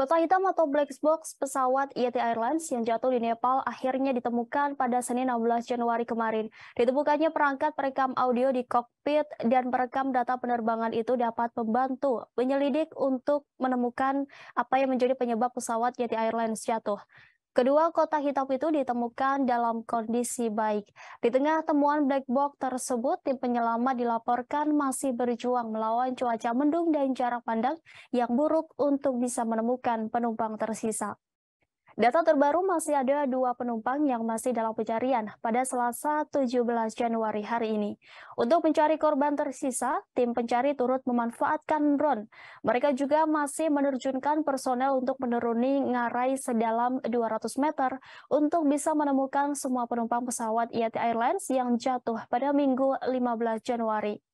Kota hitam atau black box pesawat Yeti Airlines yang jatuh di Nepal akhirnya ditemukan pada Senin 16 Januari kemarin. Ditemukannya perangkat perekam audio di kokpit dan perekam data penerbangan itu dapat membantu penyelidik untuk menemukan apa yang menjadi penyebab pesawat Yeti Airlines jatuh. Kedua kota hitam itu ditemukan dalam kondisi baik. Di tengah temuan black box tersebut, tim penyelamat dilaporkan masih berjuang melawan cuaca mendung dan jarak pandang yang buruk untuk bisa menemukan penumpang tersisa. Data terbaru masih ada dua penumpang yang masih dalam pencarian pada Selasa 17 Januari hari ini. Untuk mencari korban tersisa, tim pencari turut memanfaatkan drone. Mereka juga masih menerjunkan personel untuk menuruni ngarai sedalam 200 meter untuk bisa menemukan semua penumpang pesawat IAT Airlines yang jatuh pada Minggu 15 Januari.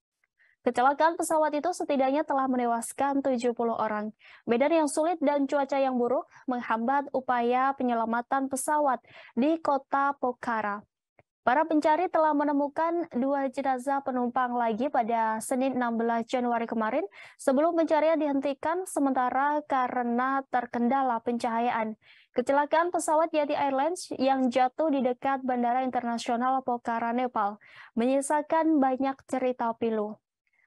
Kecelakaan pesawat itu setidaknya telah menewaskan 70 orang. Medan yang sulit dan cuaca yang buruk menghambat upaya penyelamatan pesawat di kota Pokhara. Para pencari telah menemukan dua jenazah penumpang lagi pada Senin 16 Januari kemarin sebelum pencarian dihentikan sementara karena terkendala pencahayaan. Kecelakaan pesawat Yeti Airlines yang jatuh di dekat Bandara Internasional Pokhara, Nepal menyisakan banyak cerita pilu.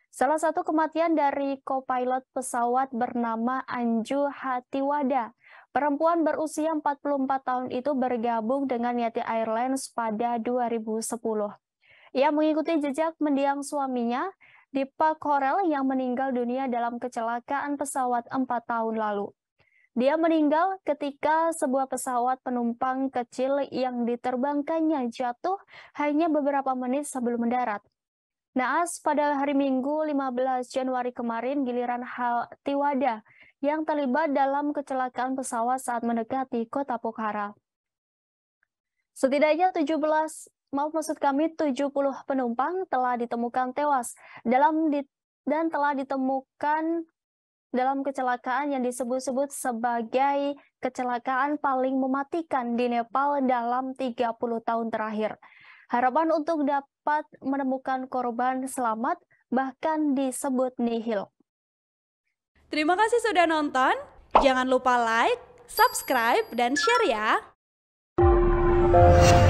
Salah satu kematian dari kopilot pesawat bernama Anju Hatiwada. Perempuan berusia 44 tahun itu bergabung dengan Yati Airlines pada 2010. Ia mengikuti jejak mendiang suaminya, Dipa Korel yang meninggal dunia dalam kecelakaan pesawat 4 tahun lalu. Dia meninggal ketika sebuah pesawat penumpang kecil yang diterbangkannya jatuh hanya beberapa menit sebelum mendarat. Naas pada hari Minggu 15 Januari kemarin giliran hal Tiwada yang terlibat dalam kecelakaan pesawat saat mendekati kota Pokhara. Setidaknya 17 maaf maksud kami 70 penumpang telah ditemukan tewas dalam di, dan telah ditemukan dalam kecelakaan yang disebut-sebut sebagai kecelakaan paling mematikan di Nepal dalam 30 tahun terakhir. Harapan untuk dapat menemukan korban selamat bahkan disebut nihil. Terima kasih sudah nonton. Jangan lupa like, subscribe, dan share ya.